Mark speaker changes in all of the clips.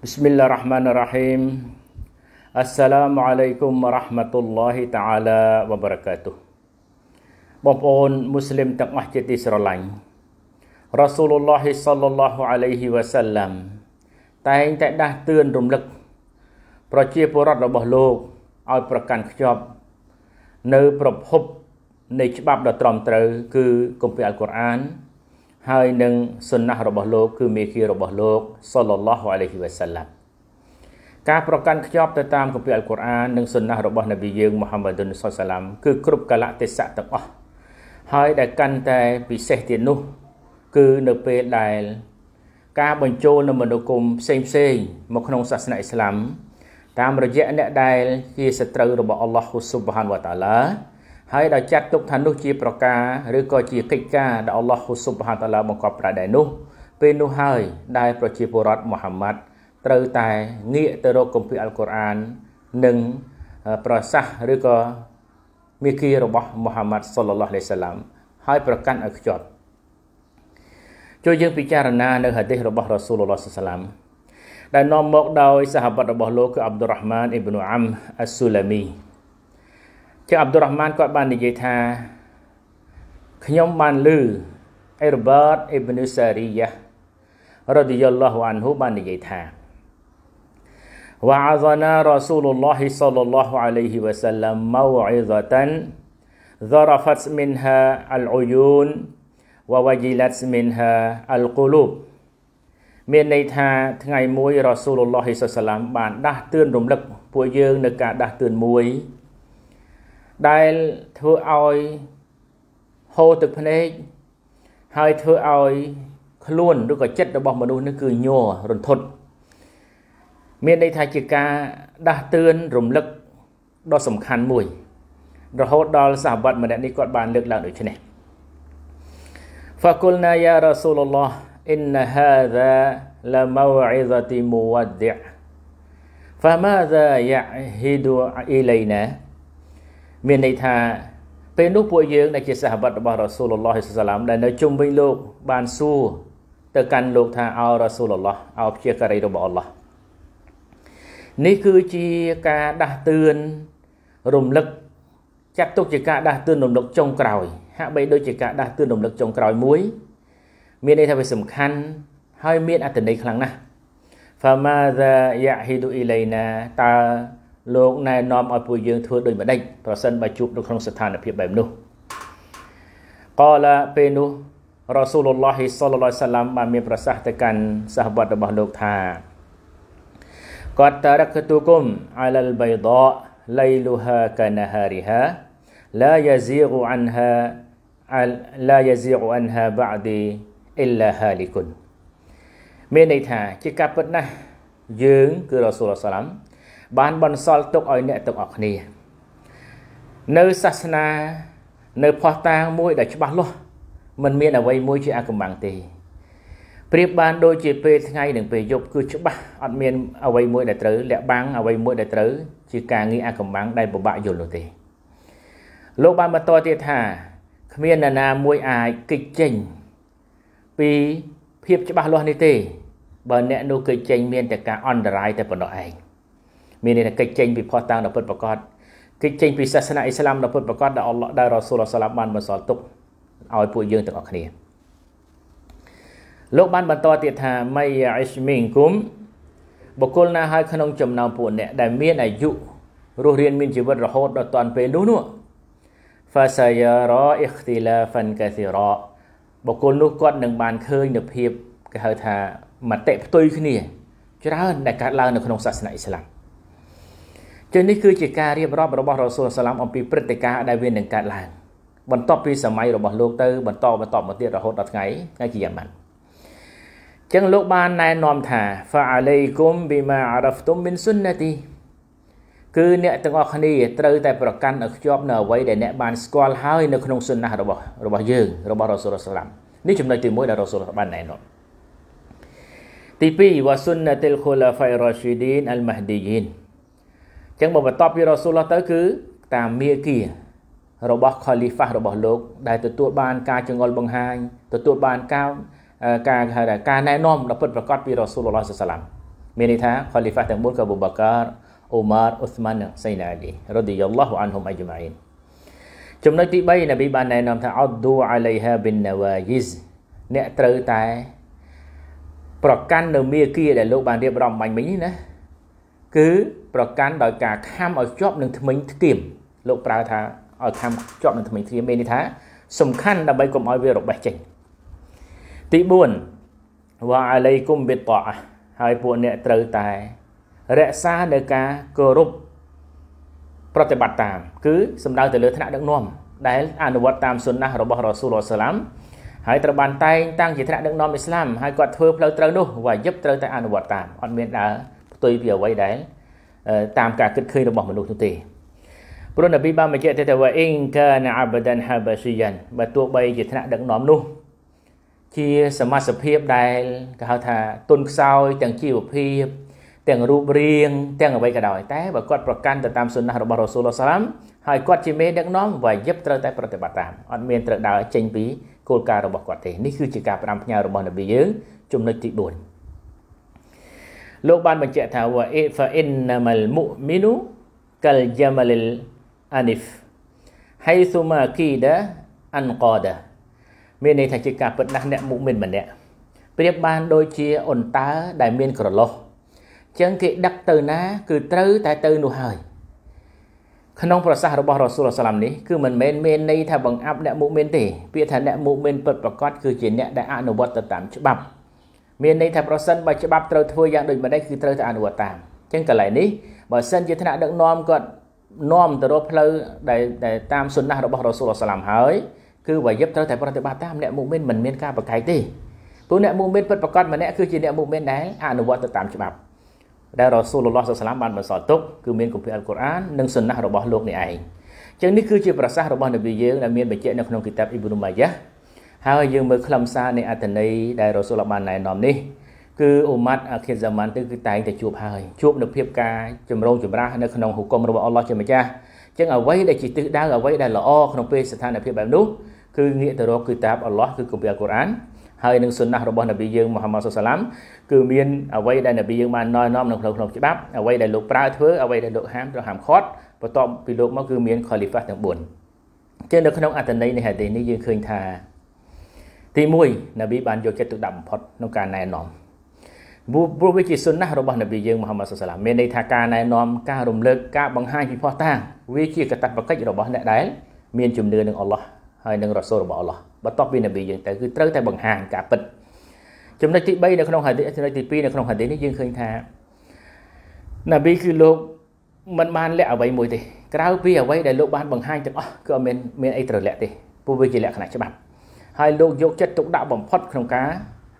Speaker 1: Bismillahirrahmanirrahim. Assalamualaikum warahmatullahi taala wabarakatuh បងប្អូនមូស្លីមទាំងអស់ជាទីស្រឡាញ់រ៉ាស៊ូលឡោះសាឡឡោះអាឡៃហ៊ីវ៉ាសាឡាំតែងតែដាស់តឿនរំលឹក ប្រជាពលរដ្ឋរបស់លោកឲ្យប្រកាន់ខ្ជាប់នៅប្រភពនៃច្បាប់ដ៏ត្រឹមត្រូវ គឺគម្ពីរអល់កុរអានហើយនឹងសុណាស់របស់លោកគឺមេគីរបស់លោកសុលឡោះអាឡៃហ៊ីវ៉ាសាឡាំការប្រកាន់ខ្ជាប់ទៅតាមគម្ពីរអល់កុរអាននិងសុណាស់របស់នប៊ីយើងមូហាម៉ាឌុនសុលសាឡាំគឺគ្រប់កលៈទេសៈទាំងអស់ហើយដែលកាន់តែពិសេសទៀតនោះ គឺនៅពេលដែល ការបញ្ចូលនៅមនោគមផ្សេងផ្សេងមកក្នុងសាសនាអ៊ីស្លាមតាមរយៈអ្នកដែលជាសត្រូវរបស់អល់ឡោះស៊ុបហានវតាឡាហើយដល់ចាត់ទុកថានោះជាប្រការឬក៏ជាកិច្ចការដែលអល់ឡោះហ៊ូស៊ុបហាតាឡាបង្កប់ប្រាដែរនោះ ពេលនោះហើយដែលប្រជាពលរដ្ឋមូហាម៉ាត់ត្រូវតែងាកទៅរកគម្ពីរអល់កុរអាននិងប្រសាសន៍ឬក៏មេគីរបស់មូហាម៉ាត់សុលឡាឡោះអាឡៃសាឡាមហើយប្រកាន់ឲ្យខ្ជាប់ជួយយើងពិចារណានៅហាឌីសរបស់រ៉ាស៊ូលឡោះសាឡាមដែលនាំមកដោយសហបត្តិរបស់លោកគឺអាប់ឌុរ៉ាហ្មានអ៊ីប្នូអាំអស៊ូឡាមីគឺអាប់ឌុលរ៉ាហ្មានគាត់បាននិយាយថាខ្ញុំបានឮអេរ៉ូបតអ៊ីប៊ីនូសារីយ៉ារ៉ាឌីយ៉ាឡោះអានហ៊ូបាននិយាយថា وعظنا رسول الله صلى الله عليه وسلم موعظة ذرفت منها العيون ووجلت منها القلوب មានន័យថាថ្ងៃមួយរ៉ាស៊ូលឡោះហ៊ីសសាឡាមបានដាស់តឿនរំលឹកពួកយើងនៅការដាស់តឿនមួយដែលធ្វើឲ្យហូរទឹកភ្នែកហើយធ្វើឲ្យ ខ្លួនឬក៏ចិត្តរបស់មនុស្សនេះគឺញ័ររន្ធត់មានន័យថាជាការដាស់តឿនរំលឹកដ៏សំខាន់មួយរហូតដល់សាវតម្នាក់នេះគាត់បានលើកឡើងដូចនេះ فقلنا يا رسول الله إن هذا لموعظة مودع فماذا يعهد إلينا؟ មានន័យថាពេលនោះពួកយើងដែលជាសាហបតរបស់រ៉ាស៊ូលឡោះសាឡាមដែលនៅជុំវិញលោក បានសួរទៅកាន់លោកថាអោរ៉ាស៊ូលឡោះអោព្យាការីរបស់អល់ឡោះនេះគឺជាការដាស់តឿនរំលឹកចាត់ទុកជាការដាស់តឿនរំលឹកចុងក្រោយ ហាក់បីដូចជាការដាស់តឿនរំលឹកចុងក្រោយមួយ មានន័យថាវាសំខាន់ ហើយមានអត្ថន័យខ្លាំងណាស់ فماذا يعهد إلينا តើលោកណែនាំឲ្យពួកយើងធ្វើដូចម្ដេចប្រសិនបើជួបនៅក្នុងស្ថានភាពបែបនោះកលាពេលនោះរ៉ាស៊ូលឡោះសល្លឡោះសាឡាំបានមានប្រសាសន៍ទៅកាន់សាហវត្តរបស់លោកថាកតរកទូគុំអាលលបៃដោលៃលូហាកាណាហារីហាឡាយ៉ាហ្សៀកអានហាឡាយ៉ាហ្សៀកអានហាបាឌីអ៊ីឡាហាលីគុនមានន័យថា ជាការពិតណាស់យើង គឺរ៉ាស៊ូលឡោះសាឡាំបានបន្សល់ទុកឲ្យអ្នកទាំងអស់គ្នា នៅសាសនានៅផោះតាងមួយដែលច្បាស់លាស់มันមាន អ្វីមួយជាអកម្បាំងទេប្រៀបបាន ដូចជាពេលថ្ងៃនិង ពេលយប់គឺច្បាស់អត់មានអ្វីមួយដែលត្រូវលាក់បាំងអ្វីមួយដែលត្រូវជាការងារអកម្បាំងដែលពិបាកយល់នោះទេលោកបានបន្តទៀតថាគ្មាននរណាមួយអាចគេចចេញពីភាពច្បាស់លាស់នេះទេបើអ្នកនោះគេចចេញមានតែការអន្តរាយតែប៉ុណ្ណោះឯងមានន័យថាកិច្ចចេញពីផោះតាំងដល់ពិតប្រកបកិច្ចចេញពីសាសនាអ៊ីស្លាមដល់ពិតប្រកបដែលអល់ឡោះដែលរ៉ាស៊ូលសាឡាមបានបន្សល់ទុកឲ្យពួកយើងទាំងអស់គ្នាលោកបានបន្តទៀតថាម៉ៃអ៊ីស្មីងគុំបុគ្គលណាហើយក្នុងចំណោមពួកអ្នកដែលមានអាយុរស់រានមានជីវិតរហូតដល់តាន់ពេលនោះនោះ fasayara ikhtilafan kathira បុគ្គលនោះគាត់នឹងបានឃើញនូវភាពគេហៅថាមតិផ្ទុយគ្នា ច្រើនដែលកើតឡើងនៅក្នុងសាសនាអ៊ីស្លាម។ជានេះគឺជាការរៀបរាប់របស់រ៉ូសូលសាឡាមអំពីព្រឹត្តិការណ៍ដែលវានឹងកើតឡើងបន្ទាប់ពីសម័យរបស់លោកទៅបន្តបន្តមកទៀតរហូតដល់ថ្ងៃថ្ងៃគីយ៉ាម៉ាត់ចឹងលោកបានណែនាំថា fa'alaykum bima araftum min sunnati គឺអ្នកទាំងអស់គ្នាត្រូវតែប្រកាន់ឲ្យខ្ជាប់នៅអ្វីដែលអ្នកបានស្គាល់ហើយ នៅក្នុងសុនណះរបស់របស់យើងរបស់រ៉ូសូលសាឡាមនេះចំណុចទី1ដែលរ៉ូសូលបានណែនាំទី2 wa sunnatil khulafa'ir rashidin al mahdiyyin ចឹងបើបន្ទាប់ពីរ៉ាស៊ូលឡោះទៅគឺតាមមាគារបស់ខូលីហ្វារបស់លោកដែលទទួលបានការចងល់បង្ហាញទទួលបាន ការការហៅថាការណែនាំដ៏ពិតប្រាកដពីរ៉ាស៊ូលឡោះសាឡាមមានន័យថាខូលីហ្វាទាំងមូលគឺអប៊ូបាកាអ៊ូម៉ារអ៊ូស្មាននិងសៃណាលីរ៉ាឌីយ៉ាឡោះអានហ៊ុមអជ្ម៉ៃនចំណុចទី3នប៊ីបានណែនាំថាអត់ឌូអាឡៃហាប៊ីនណាវ៉ាយីសអ្នកត្រូវតែប្រកាន់នៅមាគាដែលលោក បានរៀបរាប់បាញ់មិញនេះណាគឺប្រកាន់ដោយការខាំឲ្យជាប់នឹងធ្មេញថ្គាម លោកប្រើថាឲ្យខាំជាប់នឹងធ្មេញថ្គាមមានន័យថា សំខាន់ដើម្បីកុំឲ្យវារបេះចេញទី4វ៉ាអាឡៃគុំបិតតាអះហើយពួកអ្នកត្រូវតែរក្សានៅការគោរពប្រតិបត្តិតាមគឺសំដៅទៅលើថ្នាក់ដឹកនាំដែលអនុវត្តតាមសុនណះរបស់រ៉ាស៊ូលសាឡាមហើយត្រូវបានតែងតាំងជាថ្នាក់ដឹកនាំអ៊ីស្លាមហើយគាត់ធ្វើផ្លូវត្រូវនោះវាយិបត្រូវតែអនុវត្តតាមអត់មានដើរផ្ទុយពីអ្វីដែលតាមការគិតឃើញរបស់មនុស្សនោះទេព្រោះនប៊ីបានបញ្ជាក់ថាវ៉ាអ៊ីងកានអាបដានហាបាស៊ីយ៉ានបើទោះបីជាថ្នាក់ដឹកនាំនោះជាសមាសភាពដែលគេហៅថាទុនខ្សោយទាំងជីវភាពទាំងរូបរាងទាំងអ្វីក៏ដោយតែបើគាត់ប្រកាន់ទៅតាមសុណារបស់រ៉ូស៊ូលសាឡាមហើយគាត់ជាមេដឹកនាំវាយិបត្រូវតែប្រតិបត្តិតាមអត់មានត្រូវដើរចេញពីគោលការណ៍របស់គាត់ទេនេះគឺជាការផ្ដាំផ្ញើរបស់នប៊ីយើងចំណុចទី4លោកបានបញ្ជាក់ថាវ៉ាអ៊ីហ្វាអ៊ីនណាមលមុមីនូកាល់យ៉ាមលលអានីហ្វ حيث ما كيد أنقاد មានន័យថាជាការពិតណាស់អ្នកមុខមានម្នាក់ប្រៀបបាន ដូចជាអន្តា ដែលមានក្រឡុះចឹងគេដឹកទៅណា គឺត្រូវតែទៅនោះហើយ ក្នុងប្រសាសន៍របស់រ៉ាស៊ូលសាឡាមនេះគឺមិនមែនមានន័យថាបង្អាប់អ្នកមុខមានទេពាក្យថាអ្នកមុខមានពិតប្រកបគឺជាអ្នកដែលអនុវត្តទៅតាមច្បាប់មានន័យថាប្រសិនបើច្បាប់ត្រូវធ្វើយ៉ាងដូចម្ដេចគឺត្រូវតែអនុវត្តតាមអញ្ចឹងកន្លែងនេះបើសិនជាថ្នាក់ដឹកនាំគាត់នាំទៅរកផ្លូវដែលតាមសុណាស់របស់រ៉ូស៊ូលអសាឡាមហើយគឺវាយិបត្រូវតែប្រតិបត្តិតាមអ្នកមុមិនមិនមាន ការបកកាយទេព្រោះអ្នកមុមិនពិតប្រកបម្នាក់គឺជាអ្នកមុមិនដែលអនុវត្តទៅតាមច្បាប់ដែលរ៉ូស៊ូលឡោះសាឡាមបានបន្សល់ទុកគឺមានគម្ពីរអល់កុរអាននិងសុណាស់របស់លោកនេះឯងចឹងនេះគឺជាប្រសាសន៍របស់នប៊ីយើងដែលមានបញ្ជាក់នៅក្នុងគីតាបអ៊ីប៊ូនូម៉ាយ៉ាហើយយើងមើលខ្លឹមសារនៃអត្ថន័យដែលរ៉ូសូលបានណែនាំនេះ គឺអ៊ូម៉ាត់អាខិសាម៉ាន់ទៅគឺតែងតែជួបហើយជួបនៅភាពការចម្រូងចម្រាសនៅក្នុងហុគមរបស់អល់ឡោះជាម្ចាស់អញ្ចឹងអ្វីដែលជាទិសដៅអ្វីដែលល្អក្នុងពេលស្ថានភាពបែបនោះគឺងាកទៅរកគឺតាបអល់ឡោះគឺគម្ពីរអល់កុរអាន ហើយនឹងសុណាស់របស់នប៊ីយើងមូហាម៉ាត់សុសាឡាមគឺមានអ្វីដែលនប៊ីយើងបានណែនាំនៅក្នុងក្នុងច្បាប់អ្វីដែលលោកប្រើធ្វើអ្វីដែលលោកហាមត្រូវហាមឃាត់បន្ទាប់ពីលោកមកគឺមានខូលីហ្វាទាំង4អញ្ចឹងនៅក្នុងអត្ថន័យនៃហាឌីសនេះយើងឃើញថាទី1នប៊ីបានយកចិត្តទុកដាក់បំផុតក្នុងការណែនាំព្រោះវាជាសុណាស់របស់នប៊ីយើងមូហាម៉ាត់សុសឡាមមានន័យថាការណែនាំការរំលឹកការបង្ហាញពីផោះតាវាជាកតបកិច្ចរបស់អ្នកដែលមានជំនឿនឹងអល់ឡោះហើយនឹងរ៉ាសូលរបស់អល់ឡោះបន្ទាប់ពីនប៊ីយើងទៅគឺត្រូវតែបង្ហាញការពិតចំណុចទី3នៅក្នុងហាឌីសចំណុចទី2នៅក្នុងហាឌីសនេះយើងឃើញថានប៊ីគឺលោកមិនបានលាក់អ្វីមួយទេក្រៅពីអ្វីដែលលោកបានបង្ហាញទាំងអស់គឺអត់មានមានអីត្រូវលាក់ទេព្រោះវាជាលក្ខណៈច្បាប់ហើយលោកយកចិត្តទុកដាក់បំផុតក្នុងការ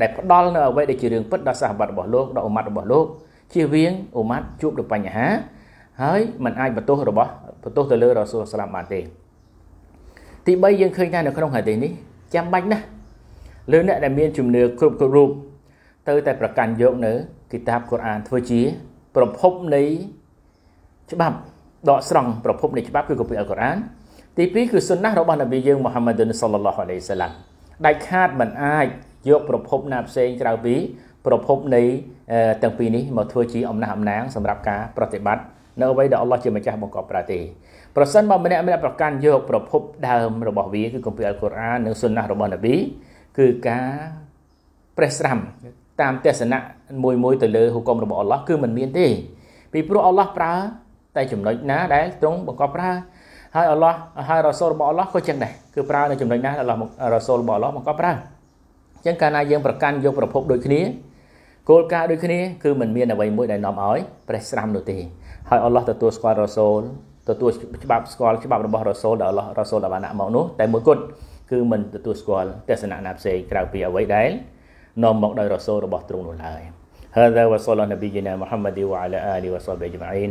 Speaker 1: ដែលផ្ដល់នៅអ្វីដែលជារឿងពិតដល់សាសនារបស់លោកដល់អ៊ុម៉ាត់របស់លោកជៀសវាងអ៊ុម៉ាត់ជួបនឹងបញ្ហាហើយมันអាចបន្ទោសរបស់បន្ទោសទៅលើរ៉ាស៊ូលសាឡាមបានទេទី3យើងឃើញថានៅក្នុងហាឌីសនេះ ចាំបាច់ណាស់លើអ្នកដែលមាន ជំនឿគ្រប់គ្រប់រូបទៅ តែប្រកាន់យកនៅ គីតាបកូរ៉ាន ធ្វើជា ប្រភពនៃច្បាប់ដកស្រង់ប្រភពនៃច្បាប់គឺគម្ពីរអល់កូរ៉ានទី2គឺសុណាស់របស់នប៊ីយើងមូហាម៉ាឌុនសល្លឡោះអាឡៃសាឡាំដាច់ខាតមិនអាចយក ប្រភពណាផ្សេងក្រៅពីប្រភពនៃទាំងពីរនេះមកធ្វើជាអំណះអំណាងសម្រាប់ការប្រតិបត្តិនៅអ្វីដែលអល់ឡោះជាម្ចាស់បង្កប់ប្រាទេប្រសិនបើម្នាក់ម្នាក់ប្រកាន់យកប្រភព ដើមរបស់វាគឺគម្ពីរអល់កុរអាននិងសុណាស់របស់នប៊ីគឺការប្រេះស្រាំតាមទស្សនៈមួយមួយ ទៅលើហុគមរបស់អល់ឡោះគឺមិនមានទេពីព្រោះអល់ឡោះប្រើតែចំណុចណាដែលទ្រង់បង្កប់ប្រើហើយអល់ឡោះហើយរ៉ាសូលរបស់អល់ឡោះក៏ចឹងដែរគឺប្រើនៅចំណុចណាអល់ឡោះរ៉ាសូលរបស់អល់ឡោះមកក៏ប្រើអញ្ចឹងកាលណាយើងប្រកាន់យកប្រភពដូចគ្នាគោលការណ៍ដូចគ្នាគឺมันមានអ្វីមួយដែលនាំឲ្យប្រេះស្រាំនោះទេ ហើយអល់ឡោះទទួលស្គាល់រ៉ាសូលទទួលច្បាប់ស្គាល់ច្បាប់របស់រ៉ាសូលដែលអល់ឡោះរ៉ាសូលដែលបានដាក់មកនោះតែមួយគត់គឺมันទទួលស្គាល់ទស្សនៈណាផ្សេងក្រៅពីអ្វីដែលនាំមកដោយរ៉ាសូលរបស់ទ្រង់នោះឡើយ هذا وصلى نبينا محمد وعلى آله وصحبه أجمعين